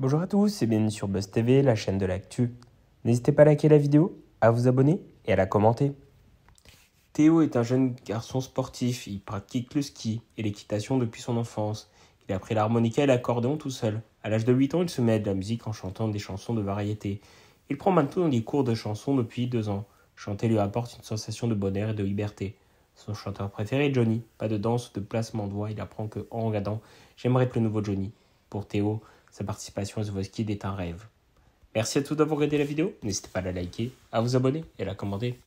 Bonjour à tous et bienvenue sur Buzz TV, la chaîne de l'actu. N'hésitez pas à liker la vidéo, à vous abonner et à la commenter. Théo est un jeune garçon sportif, il pratique le ski et l'équitation depuis son enfance. Il a appris l'harmonica et l'accordéon tout seul. À l'âge de 8 ans, il se met à de la musique en chantant des chansons de variété. Il prend maintenant des cours de chansons depuis 2 ans. Chanter lui apporte une sensation de bonheur et de liberté. Son chanteur préféré est Johnny. Pas de danse ou de placement de voix, il apprend que en regardant, j'aimerais être le nouveau Johnny. Pour Théo, sa participation à The Voice est un rêve. Merci à tous d'avoir regardé la vidéo. N'hésitez pas à la liker, à vous abonner et à la commander.